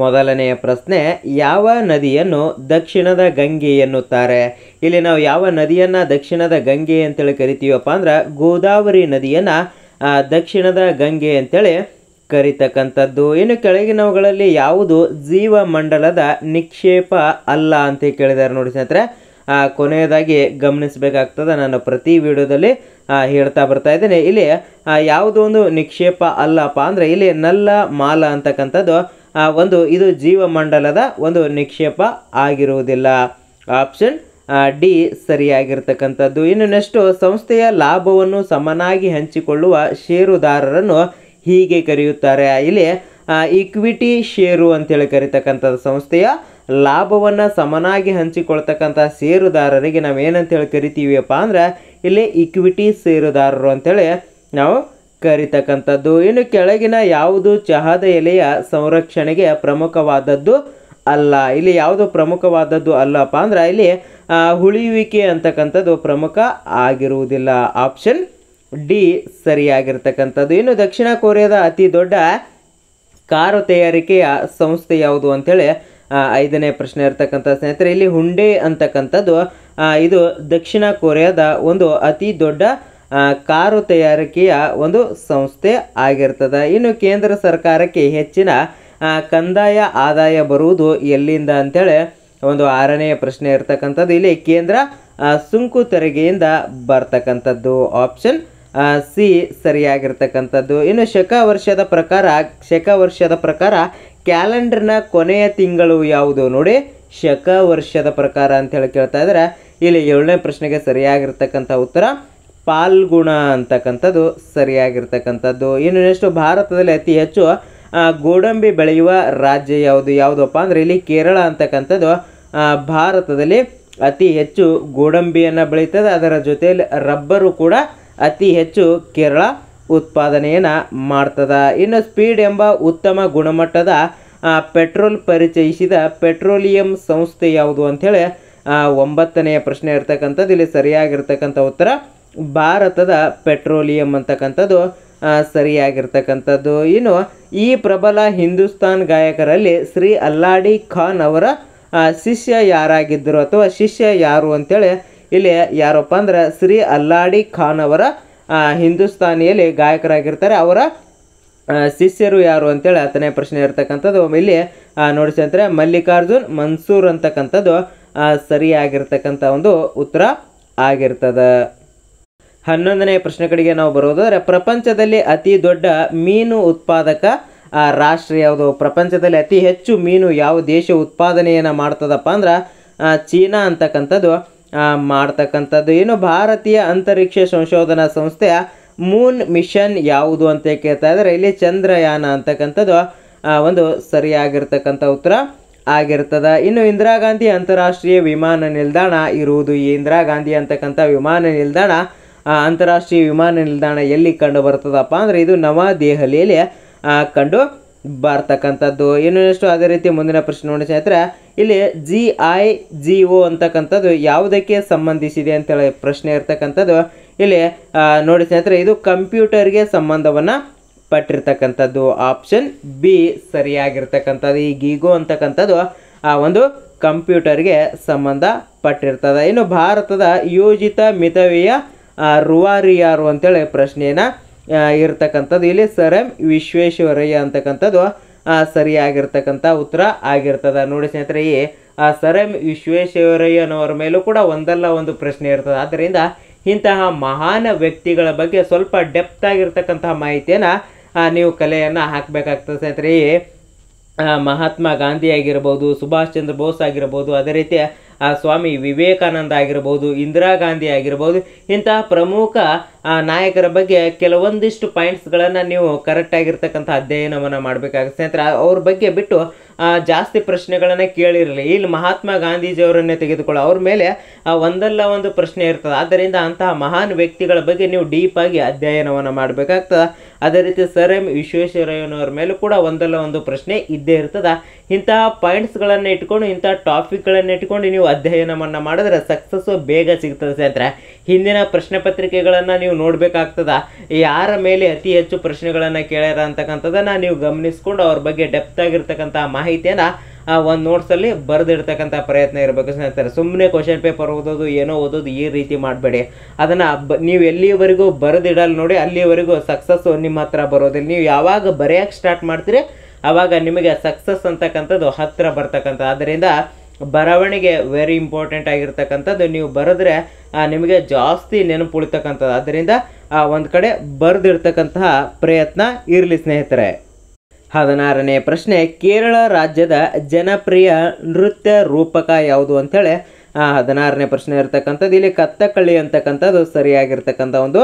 ಮೊದಲನೆಯ ಪ್ರಶ್ನೆ ಯಾವ ನದಿಯನ್ನು ದಕ್ಷಿಣದ ಗಂಗೆ ಎನ್ನುತ್ತಾರೆ ಇಲ್ಲಿ ನಾವು ಯಾವ ನದಿಯನ್ನು ದಕ್ಷಿಣದ ಗಂಗೆ ಅಂತೇಳಿ ಕರಿತೀವಪ್ಪ ಅಂದ್ರೆ ಗೋದಾವರಿ ನದಿಯನ್ನು ದಕ್ಷಿಣದ ಗಂಗೆ ಅಂತೇಳಿ ಕರಿತಕ್ಕಂಥದ್ದು ಇನ್ನು ಕೆಳಗಿನವುಗಳಲ್ಲಿ ಯಾವುದು ಜೀವಮಂಡಲದ ನಿಕ್ಷೇಪ ಅಲ್ಲ ಅಂತ ಕೇಳಿದ್ದಾರೆ ನೋಡಿ ಸ್ನೇಹಿತರೆ ಕೊನೆಯದಾಗಿ ಗಮನಿಸಬೇಕಾಗ್ತದೆ ನಾನು ಪ್ರತಿ ವಿಡಿಯೋದಲ್ಲಿ ಹೇಳ್ತಾ ಬರ್ತಾ ಇದ್ದೇನೆ ಇಲ್ಲಿ ಯಾವುದೋ ಒಂದು ನಿಕ್ಷೇಪ ಅಲ್ಲಪ್ಪ ಅಂದರೆ ಇಲ್ಲಿ ನಲ್ಲ ಮಾಲ ಅಂತಕ್ಕಂಥದ್ದು ಒಂದು ಇದು ಜೀವಮಂಡಲದ ಒಂದು ನಿಕ್ಷೇಪ ಆಗಿರುವುದಿಲ್ಲ ಆಪ್ಷನ್ ಡಿ ಸರಿಯಾಗಿರ್ತಕ್ಕಂಥದ್ದು ಇನ್ನು ನೆಕ್ಸ್ಟ್ ಸಂಸ್ಥೆಯ ಲಾಭವನ್ನು ಸಮನಾಗಿ ಹಂಚಿಕೊಳ್ಳುವ ಷೇರುದಾರರನ್ನು ಹೀಗೆ ಕರೆಯುತ್ತಾರೆ ಇಲ್ಲಿ ಇಕ್ವಿಟಿ ಷೇರು ಅಂತೇಳಿ ಕರಿತಕ್ಕಂಥದ್ದು ಸಂಸ್ಥೆಯ ಲಾಭವನ್ನು ಸಮನಾಗಿ ಹಂಚಿಕೊಳ್ತಕ್ಕಂಥ ಷೇರುದಾರರಿಗೆ ನಾವು ಏನಂತೇಳಿ ಕರಿತೀವಿಯಪ್ಪ ಅಂದ್ರೆ ಇಲ್ಲಿ ಇಕ್ವಿಟಿ ಷೇರುದಾರರು ಅಂತೇಳಿ ನಾವು ಕರಿತಕ್ಕಂಥದ್ದು ಇನ್ನು ಕೆಳಗಿನ ಯಾವುದು ಚಹಾದ ಎಲೆಯ ಸಂರಕ್ಷಣೆಗೆ ಪ್ರಮುಖವಾದದ್ದು ಅಲ್ಲ ಇಲ್ಲಿ ಯಾವುದು ಪ್ರಮುಖವಾದದ್ದು ಅಲ್ಲಪ್ಪ ಅಂದ್ರೆ ಇಲ್ಲಿ ಉಳಿಯುವಿಕೆ ಅಂತಕ್ಕಂಥದ್ದು ಪ್ರಮುಖ ಆಗಿರುವುದಿಲ್ಲ ಆಪ್ಷನ್ ಡಿ ಸರಿಯಾಗಿರ್ತಕ್ಕಂಥದ್ದು ಇನ್ನು ದಕ್ಷಿಣ ಕೊರಿಯಾದ ಅತಿ ದೊಡ್ಡ ಕಾರು ತಯಾರಿಕೆಯ ಸಂಸ್ಥೆ ಯಾವುದು ಅಂಥೇಳಿ ಐದನೇ ಪ್ರಶ್ನೆ ಇರ್ತಕ್ಕಂಥ ಸ್ನೇಹಿತರೆ ಇಲ್ಲಿ ಹುಂಡೆ ಅಂತಕ್ಕಂಥದ್ದು ಇದು ದಕ್ಷಿಣ ಕೊರಿಯಾದ ಒಂದು ಅತಿ ದೊಡ್ಡ ಕಾರು ತಯಾರಿಕೆಯ ಒಂದು ಸಂಸ್ಥೆ ಆಗಿರ್ತದೆ ಇನ್ನು ಕೇಂದ್ರ ಸರ್ಕಾರಕ್ಕೆ ಹೆಚ್ಚಿನ ಕಂದಾಯ ಆದಾಯ ಬರುವುದು ಎಲ್ಲಿಂದ ಅಂತೇಳಿ ಒಂದು ಆರನೆಯ ಪ್ರಶ್ನೆ ಇರ್ತಕ್ಕಂಥದ್ದು ಇಲ್ಲಿ ಕೇಂದ್ರ ಸುಂಕು ತೆರಿಗೆಯಿಂದ ಬರ್ತಕ್ಕಂಥದ್ದು ಆಪ್ಷನ್ ಸಿ ಸರಿಯಾಗಿರ್ತಕ್ಕಂಥದ್ದು ಇನ್ನು ಶಕ ವರ್ಷದ ಪ್ರಕಾರ ಶಕ ವರ್ಷದ ಪ್ರಕಾರ ಕ್ಯಾಲೆಂಡರ್ನ ಕೊನೆಯ ತಿಂಗಳು ಯಾವುದು ನೋಡಿ ಶಕ ವರ್ಷದ ಪ್ರಕಾರ ಅಂತ ಹೇಳಿ ಕೇಳ್ತಾ ಇದ್ರೆ ಇಲ್ಲಿ ಏಳನೇ ಪ್ರಶ್ನೆಗೆ ಸರಿಯಾಗಿರ್ತಕ್ಕಂಥ ಉತ್ತರ ಪಾಲ್ಗುಣ ಅಂತಕ್ಕಂಥದ್ದು ಸರಿಯಾಗಿರ್ತಕ್ಕಂಥದ್ದು ಇನ್ನು ನೆಕ್ಸ್ಟ್ ಭಾರತದಲ್ಲಿ ಅತಿ ಹೆಚ್ಚು ಗೋಡಂಬಿ ಬೆಳೆಯುವ ರಾಜ್ಯ ಯಾವುದು ಯಾವುದಪ್ಪ ಅಂದರೆ ಇಲ್ಲಿ ಕೇರಳ ಅಂತಕ್ಕಂಥದ್ದು ಭಾರತದಲ್ಲಿ ಅತಿ ಹೆಚ್ಚು ಗೋಡಂಬಿಯನ್ನು ಬೆಳೀತದೆ ಅದರ ಜೊತೆಯಲ್ಲಿ ರಬ್ಬರು ಕೂಡ ಅತಿ ಹೆಚ್ಚು ಕೇರಳ ಉತ್ಪಾದನೆಯನ್ನು ಮಾಡ್ತದ ಇನ್ನು ಸ್ಪೀಡ್ ಎಂಬ ಉತ್ತಮ ಗುಣಮಟ್ಟದ ಪೆಟ್ರೋಲ್ ಪರಿಚಯಿಸಿದ ಪೆಟ್ರೋಲಿಯಂ ಸಂಸ್ಥೆ ಯಾವುದು ಅಂಥೇಳಿ ಒಂಬತ್ತನೆಯ ಪ್ರಶ್ನೆ ಇರ್ತಕ್ಕಂಥದ್ದು ಇಲ್ಲಿ ಸರಿಯಾಗಿರ್ತಕ್ಕಂಥ ಉತ್ತರ ಭಾರತದ ಪೆಟ್ರೋಲಿಯಂ ಅಂತಕ್ಕಂಥದ್ದು ಸರಿಯಾಗಿರ್ತಕ್ಕಂಥದ್ದು ಇನ್ನು ಈ ಪ್ರಬಲ ಹಿಂದೂಸ್ತಾನ್ ಗಾಯಕರಲ್ಲಿ ಶ್ರೀ ಅಲ್ಲಾಡಿ ಖಾನ್ ಅವರ ಶಿಷ್ಯ ಯಾರಾಗಿದ್ದರು ಅಥವಾ ಶಿಷ್ಯ ಯಾರು ಅಂತೇಳಿ ಇಲ್ಲಿ ಯಾರಪ್ಪ ಅಂದ್ರೆ ಶ್ರೀ ಅಲ್ಲಾಡಿ ಖಾನ್ ಅವರ ಹಿಂದೂಸ್ತಾನಿಯಲ್ಲಿ ಗಾಯಕರಾಗಿರ್ತಾರೆ ಅವರ ಶಿಷ್ಯರು ಯಾರು ಅಂತೇಳಿ ಹತ್ತನೇ ಪ್ರಶ್ನೆ ಇರ್ತಕ್ಕಂಥದ್ದು ಇಲ್ಲಿ ನೋಡಿಸಿ ಅಂದರೆ ಮಲ್ಲಿಕಾರ್ಜುನ್ ಮನ್ಸೂರ್ ಅಂತಕ್ಕಂಥದ್ದು ಸರಿಯಾಗಿರ್ತಕ್ಕಂಥ ಒಂದು ಉತ್ತರ ಆಗಿರ್ತದೆ ಹನ್ನೊಂದನೇ ಪ್ರಶ್ನೆ ಕಡೆಗೆ ನಾವು ಬರೋದಾದರೆ ಪ್ರಪಂಚದಲ್ಲಿ ಅತಿ ದೊಡ್ಡ ಮೀನು ಉತ್ಪಾದಕ ರಾಷ್ಟ್ರ ಯಾವುದು ಪ್ರಪಂಚದಲ್ಲಿ ಅತಿ ಹೆಚ್ಚು ಮೀನು ಯಾವ ದೇಶ ಉತ್ಪಾದನೆಯನ್ನು ಮಾಡ್ತದಪ್ಪ ಅಂದ್ರೆ ಚೀನಾ ಅಂತಕ್ಕಂಥದ್ದು ಮಾಡ್ತಕ್ಕಂಥದ್ದು ಏನು ಭಾರತೀಯ ಅಂತರಿಕ್ಷ ಸಂಶೋಧನಾ ಸಂಸ್ಥೆಯ ಮೂನ್ ಮಿಷನ್ ಯಾವುದು ಅಂತ ಕೇಳ್ತಾ ಇದ್ದಾರೆ ಇಲ್ಲಿ ಚಂದ್ರಯಾನ ಅಂತಕ್ಕಂಥದ್ದು ಒಂದು ಸರಿಯಾಗಿರ್ತಕ್ಕಂಥ ಉತ್ತರ ಆಗಿರ್ತದೆ ಇನ್ನು ಇಂದಿರಾ ಗಾಂಧಿ ಅಂತಾರಾಷ್ಟ್ರೀಯ ವಿಮಾನ ನಿಲ್ದಾಣ ಇರುವುದು ಈ ಇಂದಿರಾ ಗಾಂಧಿ ಅಂತಕ್ಕಂಥ ವಿಮಾನ ನಿಲ್ದಾಣ ಅಂತಾರಾಷ್ಟ್ರೀಯ ವಿಮಾನ ನಿಲ್ದಾಣ ಎಲ್ಲಿ ಕಂಡು ಬರ್ತದಪ್ಪ ಅಂದರೆ ಇದು ನವದೆಹಲಿಯಲ್ಲಿ ಕಂಡು ಬರ್ತಕ್ಕಂಥದ್ದು ಇನ್ನು ಎಷ್ಟು ಅದೇ ರೀತಿ ಮುಂದಿನ ಪ್ರಶ್ನೆ ನೋಡಿ ಸ್ನೇಹಿತರೆ ಇಲ್ಲಿ ಜಿ ಐ ಜಿ ಓ ಅಂತಕ್ಕಂಥದ್ದು ಯಾವುದಕ್ಕೆ ಸಂಬಂಧಿಸಿದೆ ಅಂತೇಳಿ ಪ್ರಶ್ನೆ ಇರ್ತಕ್ಕಂಥದ್ದು ಇಲ್ಲಿ ನೋಡಿ ಸ್ನೇಹಿತರೆ ಇದು ಕಂಪ್ಯೂಟರ್ಗೆ ಸಂಬಂಧವನ್ನು ಪಟ್ಟಿರ್ತಕ್ಕಂಥದ್ದು ಆಪ್ಷನ್ ಬಿ ಸರಿಯಾಗಿರ್ತಕ್ಕಂಥದ್ದು ಈ ಗೀಗೋ ಅಂತಕ್ಕಂಥದ್ದು ಆ ಒಂದು ಕಂಪ್ಯೂಟರ್ಗೆ ಸಂಬಂಧ ಪಟ್ಟಿರ್ತದೆ ಇನ್ನು ಭಾರತದ ಯೋಜಿತ ಮಿತವೀಯ ರುವಾರಿ ಯಾರು ಅಂತೇಳಿ ಪ್ರಶ್ನೆಯನ್ನು ಇರ್ತಕ್ಕಂಥದ್ದು ಇಲ್ಲಿ ಸರ್ ಎಂ ವಿಶ್ವೇಶ್ವರಯ್ಯ ಅಂತಕ್ಕಂಥದ್ದು ಸರಿಯಾಗಿರ್ತಕ್ಕಂಥ ಉತ್ತರ ಆಗಿರ್ತದೆ ನೋಡಿ ಸ್ನೇಹಿತರೆ ಈ ಸರ್ ಎಂ ವಿಶ್ವೇಶ್ವರಯ್ಯನವರ ಮೇಲೂ ಕೂಡ ಒಂದಲ್ಲ ಒಂದು ಪ್ರಶ್ನೆ ಇರ್ತದೆ ಆದ್ದರಿಂದ ಇಂತಹ ಮಹಾನ್ ವ್ಯಕ್ತಿಗಳ ಬಗ್ಗೆ ಸ್ವಲ್ಪ ಡೆಪ್ತ್ ಆಗಿರ್ತಕ್ಕಂತಹ ಮಾಹಿತಿಯನ್ನು ನೀವು ಕಲೆಯನ್ನು ಹಾಕಬೇಕಾಗ್ತದೆ ಸ್ನೇಹಿತರೆ ಮಹಾತ್ಮ ಗಾಂಧಿ ಆಗಿರ್ಬೋದು ಸುಭಾಷ್ ಚಂದ್ರ ಬೋಸ್ ಆಗಿರ್ಬೋದು ಅದೇ ರೀತಿ ಆ ಸ್ವಾಮಿ ವಿವೇಕಾನಂದ ಆಗಿರ್ಬೋದು ಇಂದಿರಾ ಗಾಂಧಿ ಆಗಿರ್ಬೋದು ಇಂತಹ ಪ್ರಮುಖ ನಾಯಕರ ಬಗ್ಗೆ ಕೆಲವೊಂದಿಷ್ಟು ಪಾಯಿಂಟ್ಸ್ಗಳನ್ನು ನೀವು ಕರೆಕ್ಟಾಗಿರ್ತಕ್ಕಂಥ ಅಧ್ಯಯನವನ್ನು ಮಾಡಬೇಕಾಗುತ್ತೆ ಸ್ನೇಹಿತರೆ ಅವ್ರ ಬಗ್ಗೆ ಬಿಟ್ಟು ಜಾಸ್ತಿ ಪ್ರಶ್ನೆಗಳನ್ನು ಕೇಳಿರಲಿ ಇಲ್ಲಿ ಮಹಾತ್ಮ ಗಾಂಧೀಜಿಯವರನ್ನೇ ತೆಗೆದುಕೊಳ್ಳೋ ಅವ್ರ ಮೇಲೆ ಒಂದಲ್ಲ ಒಂದು ಪ್ರಶ್ನೆ ಇರ್ತದೆ ಆದ್ದರಿಂದ ಅಂತಹ ಮಹಾನ್ ವ್ಯಕ್ತಿಗಳ ಬಗ್ಗೆ ನೀವು ಡೀಪಾಗಿ ಅಧ್ಯಯನವನ್ನು ಮಾಡಬೇಕಾಗ್ತದೆ ಅದೇ ರೀತಿ ಸರ್ ಎಂ ವಿಶ್ವೇಶ್ವರಯ್ಯನವರ ಮೇಲೂ ಕೂಡ ಒಂದಲ್ಲ ಒಂದು ಪ್ರಶ್ನೆ ಇದ್ದೇ ಇರ್ತದೆ ಇಂತಹ ಪಾಯಿಂಟ್ಸ್ಗಳನ್ನು ಇಟ್ಕೊಂಡು ಇಂಥ ಟಾಪಿಕ್ಗಳನ್ನು ಇಟ್ಕೊಂಡು ನೀವು ಅಧ್ಯಯನವನ್ನು ಮಾಡಿದ್ರೆ ಸಕ್ಸಸ್ಸು ಬೇಗ ಸಿಗ್ತದೆ ಸ್ನೇಹಿತರೆ ಹಿಂದಿನ ಪ್ರಶ್ನೆ ಪತ್ರಿಕೆಗಳನ್ನು ನೀವು ನೋಡಬೇಕಾಗ್ತದ ಯಾರ ಮೇಲೆ ಅತಿ ಹೆಚ್ಚು ಪ್ರಶ್ನೆಗಳನ್ನು ಕೇಳ್ಯಾರ ಅಂತಕ್ಕಂಥದ್ದನ್ನು ನೀವು ಗಮನಿಸ್ಕೊಂಡು ಅವ್ರ ಬಗ್ಗೆ ಡೆಪ್ತ್ ಆಗಿರ್ತಕ್ಕಂಥ ಮಾಹಿತಿಯನ್ನು ಆ ಒಂದು ನೋಟ್ಸಲ್ಲಿ ಬರೆದಿಡ್ತಕ್ಕಂಥ ಪ್ರಯತ್ನ ಇರಬೇಕು ಸ್ನೇಹಿತರೆ ಸುಮ್ಮನೆ ಕ್ವಶನ್ ಪೇಪರ್ ಓದೋದು ಏನೋ ಓದೋದು ಈ ರೀತಿ ಮಾಡಬೇಡಿ ಅದನ್ನು ಬ ನೀವು ಎಲ್ಲಿಯವರೆಗೂ ಬರೆದಿಡಲ್ಲ ನೋಡಿ ಅಲ್ಲಿಯವರೆಗೂ ಸಕ್ಸಸ್ಸು ನಿಮ್ಮ ಹತ್ರ ಬರೋದಿಲ್ಲ ನೀವು ಯಾವಾಗ ಬರೆಯೋಕೆ ಸ್ಟಾರ್ಟ್ ಮಾಡ್ತೀರಿ ಆವಾಗ ನಿಮಗೆ ಸಕ್ಸಸ್ ಅಂತಕ್ಕಂಥದ್ದು ಹತ್ತಿರ ಬರ್ತಕ್ಕಂಥ ಆದ್ದರಿಂದ ಬರವಣಿಗೆ ವೆರಿ ಇಂಪಾರ್ಟೆಂಟ್ ಆಗಿರ್ತಕ್ಕಂಥದ್ದು ನೀವು ಬರೆದ್ರೆ ನಿಮಗೆ ಜಾಸ್ತಿ ನೆನಪು ಉಳಿತಕ್ಕಂಥದ್ದು ಆ ಒಂದು ಕಡೆ ಬರೆದಿರ್ತಕ್ಕಂತಹ ಪ್ರಯತ್ನ ಇರಲಿ ಸ್ನೇಹಿತರೆ ಹದಿನಾರನೇ ಪ್ರಶ್ನೆ ಕೇರಳ ರಾಜ್ಯದ ಜನಪ್ರಿಯ ನೃತ್ಯ ರೂಪಕ ಯಾವುದು ಅಂಥೇಳಿ ಹದಿನಾರನೇ ಪ್ರಶ್ನೆ ಇರ್ತಕ್ಕಂಥದ್ದು ಇಲ್ಲಿ ಕತ್ತಕಳ್ಳಿ ಅಂತಕ್ಕಂಥದ್ದು ಸರಿಯಾಗಿರ್ತಕ್ಕಂಥ ಒಂದು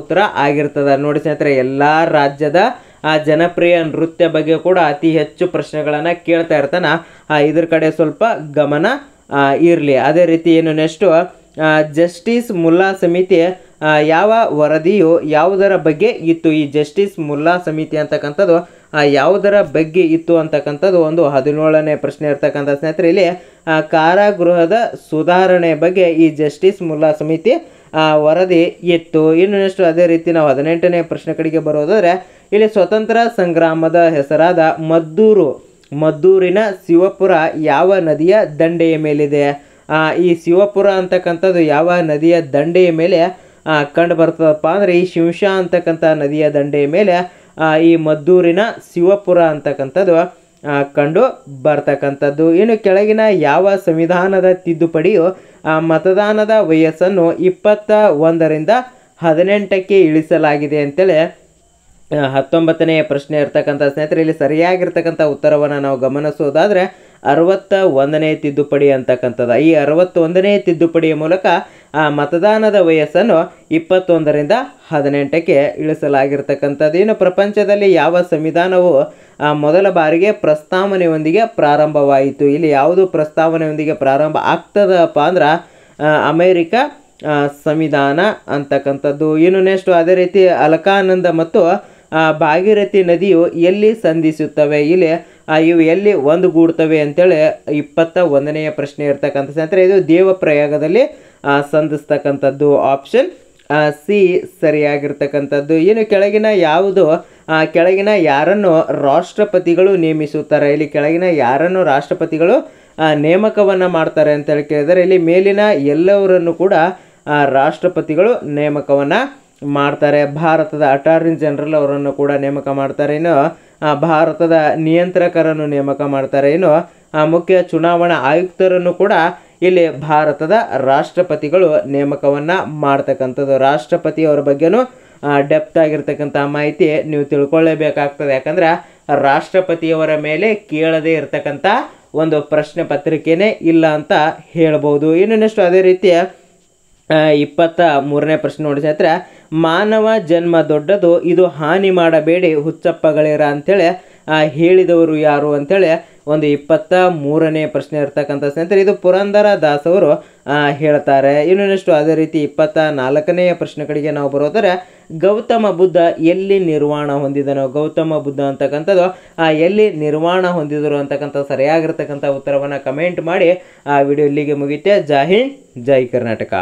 ಉತ್ತರ ಆಗಿರ್ತದೆ ನೋಡಿ ಸ್ನೇಹಿತರೆ ಎಲ್ಲ ರಾಜ್ಯದ ಆ ಜನಪ್ರಿಯ ನೃತ್ಯ ಬಗ್ಗೆ ಕೂಡ ಅತಿ ಹೆಚ್ಚು ಪ್ರಶ್ನೆಗಳನ್ನು ಕೇಳ್ತಾ ಇರ್ತಾನೆ ಇದ್ರ ಕಡೆ ಸ್ವಲ್ಪ ಗಮನ ಇರಲಿ ಅದೇ ರೀತಿ ಏನು ನೆಕ್ಸ್ಟು ಜಸ್ಟಿಸ್ ಮುಲ್ಲಾ ಸಮಿತಿ ಯಾವ ವರದಿಯು ಯಾವುದರ ಬಗ್ಗೆ ಇತ್ತು ಈ ಜಸ್ಟಿಸ್ ಮುಲ್ಲಾ ಸಮಿತಿ ಅಂತಕ್ಕಂಥದ್ದು ಯಾವುದರ ಬಗ್ಗೆ ಇತ್ತು ಅಂತಕ್ಕಂಥದ್ದು ಒಂದು ಹದಿನೇಳನೇ ಪ್ರಶ್ನೆ ಇರ್ತಕ್ಕಂಥ ಸ್ನೇಹಿತರೆ ಇಲ್ಲಿ ಕಾರಾಗೃಹದ ಸುಧಾರಣೆ ಬಗ್ಗೆ ಈ ಜಸ್ಟಿಸ್ ಮುಲ್ಲಾ ಸಮಿತಿ ವರದಿ ಇತ್ತು ಇನ್ನು ನೆಕ್ಸ್ಟ್ ಅದೇ ರೀತಿ ನಾವು ಹದಿನೆಂಟನೇ ಪ್ರಶ್ನೆ ಕಡೆಗೆ ಬರೋದಾದರೆ ಇಲ್ಲಿ ಸ್ವತಂತ್ರ ಸಂಗ್ರಾಮದ ಹೆಸರಾದ ಮದ್ದೂರು ಮದ್ದೂರಿನ ಶಿವಪುರ ಯಾವ ನದಿಯ ದಂಡೆಯ ಮೇಲಿದೆ ಈ ಶಿವಪುರ ಅಂತಕ್ಕಂಥದ್ದು ಯಾವ ನದಿಯ ದಂಡೆಯ ಮೇಲೆ ಕಂಡು ಬರ್ತದಪ್ಪ ಅಂದರೆ ಈ ಶಿಂಷಾ ಅಂತಕ್ಕಂಥ ನದಿಯ ದಂಡೆಯ ಮೇಲೆ ಈ ಮದ್ದೂರಿನ ಶಿವಪುರ ಅಂತಕ್ಕಂಥದ್ದು ಕಂಡು ಬರ್ತಕ್ಕಂಥದ್ದು ಇನ್ನು ಕೆಳಗಿನ ಯಾವ ಸಂವಿಧಾನದ ತಿದ್ದುಪಡಿಯು ಮತದಾನದ ವಯಸ್ಸನ್ನು ಇಪ್ಪತ್ತ ಒಂದರಿಂದ ಹದಿನೆಂಟಕ್ಕೆ ಇಳಿಸಲಾಗಿದೆ ಅಂತೇಳಿ ಹತ್ತೊಂಬತ್ತನೆಯ ಪ್ರಶ್ನೆ ಇರ್ತಕ್ಕಂಥ ಸ್ನೇಹಿತರೆ ಇಲ್ಲಿ ಸರಿಯಾಗಿರ್ತಕ್ಕಂಥ ಉತ್ತರವನ್ನು ನಾವು ಗಮನಿಸೋದಾದರೆ ಅರವತ್ತ ಒಂದನೇ ತಿದ್ದುಪಡಿ ಅಂತಕ್ಕಂಥದ್ದು ಈ ಅರವತ್ತೊಂದನೇ ತಿದ್ದುಪಡಿಯ ಮೂಲಕ ಆ ಮತದಾನದ ವಯಸ್ಸನ್ನು ಇಪ್ಪತ್ತೊಂದರಿಂದ ಹದಿನೆಂಟಕ್ಕೆ ಇಳಿಸಲಾಗಿರ್ತಕ್ಕಂಥದ್ದು ಇನ್ನು ಪ್ರಪಂಚದಲ್ಲಿ ಯಾವ ಸಂವಿಧಾನವು ಮೊದಲ ಬಾರಿಗೆ ಪ್ರಸ್ತಾವನೆಯೊಂದಿಗೆ ಪ್ರಾರಂಭವಾಯಿತು ಇಲ್ಲಿ ಯಾವುದು ಪ್ರಸ್ತಾವನೆಯೊಂದಿಗೆ ಪ್ರಾರಂಭ ಆಗ್ತದಪ್ಪ ಅಂದ್ರೆ ಅಮೇರಿಕ ಸಂವಿಧಾನ ಅಂತಕ್ಕಂಥದ್ದು ಇನ್ನು ನೆಕ್ಸ್ಟು ಅದೇ ರೀತಿ ಅಲಕಾನಂದ ಮತ್ತು ಭಾಗೀರಥಿ ನದಿಯು ಎಲ್ಲಿ ಸಂಧಿಸುತ್ತವೆ ಇಲ್ಲಿ ಇವು ಎಲ್ಲಿ ಒಂದುಗೂಡ್ತವೆ ಅಂತೇಳಿ ಇಪ್ಪತ್ತ ಒಂದನೆಯ ಪ್ರಶ್ನೆ ಇರ್ತಕ್ಕಂಥ ಸ್ನೇಹಿತರೆ ಇದು ದೇವಪ್ರಯಾಗದಲ್ಲಿ ಸಂಧಿಸ್ತಕ್ಕಂಥದ್ದು ಆಪ್ಷನ್ ಸಿ ಸರಿಯಾಗಿರ್ತಕ್ಕಂಥದ್ದು ಇನ್ನು ಕೆಳಗಿನ ಯಾವುದು ಕೆಳಗಿನ ಯಾರನ್ನು ರಾಷ್ಟ್ರಪತಿಗಳು ನೇಮಿಸುತ್ತಾರೆ ಇಲ್ಲಿ ಕೆಳಗಿನ ಯಾರನ್ನು ರಾಷ್ಟ್ರಪತಿಗಳು ನೇಮಕವನ್ನು ಮಾಡ್ತಾರೆ ಅಂತೇಳಿ ಕೇಳಿದರೆ ಇಲ್ಲಿ ಮೇಲಿನ ಎಲ್ಲವರನ್ನು ಕೂಡ ರಾಷ್ಟ್ರಪತಿಗಳು ನೇಮಕವನ್ನು ಮಾಡ್ತಾರೆ ಭಾರತದ ಅಟಾರ್ನಿ ಜನರಲ್ ಅವರನ್ನು ಕೂಡ ನೇಮಕ ಮಾಡ್ತಾರೆ ಇನ್ನು ಭಾರತದ ನಿಯಂತ್ರಕರನ್ನು ನೇಮಕ ಮಾಡ್ತಾರೆ ಇನ್ನು ಮುಖ್ಯ ಚುನಾವಣಾ ಆಯುಕ್ತರನ್ನು ಕೂಡ ಇಲ್ಲಿ ಭಾರತದ ರಾಷ್ಟ್ರಪತಿಗಳು ನೇಮಕವನ್ನು ಮಾಡ್ತಕ್ಕಂಥದ್ದು ರಾಷ್ಟ್ರಪತಿಯವರ ಬಗ್ಗೆನೂ ಡೆಪ್ತ್ ಆಗಿರ್ತಕ್ಕಂಥ ಮಾಹಿತಿ ನೀವು ತಿಳ್ಕೊಳ್ಳೇಬೇಕಾಗ್ತದೆ ಯಾಕಂದರೆ ರಾಷ್ಟ್ರಪತಿಯವರ ಮೇಲೆ ಕೇಳದೇ ಇರತಕ್ಕಂಥ ಒಂದು ಪ್ರಶ್ನೆ ಪತ್ರಿಕೆನೇ ಇಲ್ಲ ಅಂತ ಹೇಳ್ಬೋದು ಇನ್ನು ಅದೇ ರೀತಿ ಇಪ್ಪತ್ತ ಮೂರನೇ ಪ್ರಶ್ನೆ ನೋಡಿ ಸ್ನೇಹಿತರೆ ಮಾನವ ಜನ್ಮ ದೊಡ್ಡದು ಇದು ಹಾನಿ ಮಾಡಬೇಡಿ ಹುಚ್ಚಪ್ಪಗಳಿರ ಅಂಥೇಳಿ ಹೇಳಿದವರು ಯಾರು ಅಂಥೇಳಿ ಒಂದು ಇಪ್ಪತ್ತ ಮೂರನೇ ಪ್ರಶ್ನೆ ಇರ್ತಕ್ಕಂಥ ಸ್ನೇಹಿತರೆ ಇದು ಪುರಂದರ ದಾಸವರು ಹೇಳ್ತಾರೆ ಇನ್ನು ಅದೇ ರೀತಿ ಇಪ್ಪತ್ತ ನಾಲ್ಕನೆಯ ಪ್ರಶ್ನೆ ಕಡೆಗೆ ನಾವು ಬರೋದರೆ ಗೌತಮ ಬುದ್ಧ ಎಲ್ಲಿ ನಿರ್ವಾಣ ಹೊಂದಿದನು ಗೌತಮ ಬುದ್ಧ ಅಂತಕ್ಕಂಥದ್ದು ಎಲ್ಲಿ ನಿರ್ವಾಣ ಹೊಂದಿದರು ಅಂತಕ್ಕಂಥ ಸರಿಯಾಗಿರ್ತಕ್ಕಂಥ ಉತ್ತರವನ್ನು ಕಮೆಂಟ್ ಮಾಡಿ ಆ ವಿಡಿಯೋ ಇಲ್ಲಿಗೆ ಮುಗಿತೆ ಜೈ ಜೈ ಕರ್ನಾಟಕ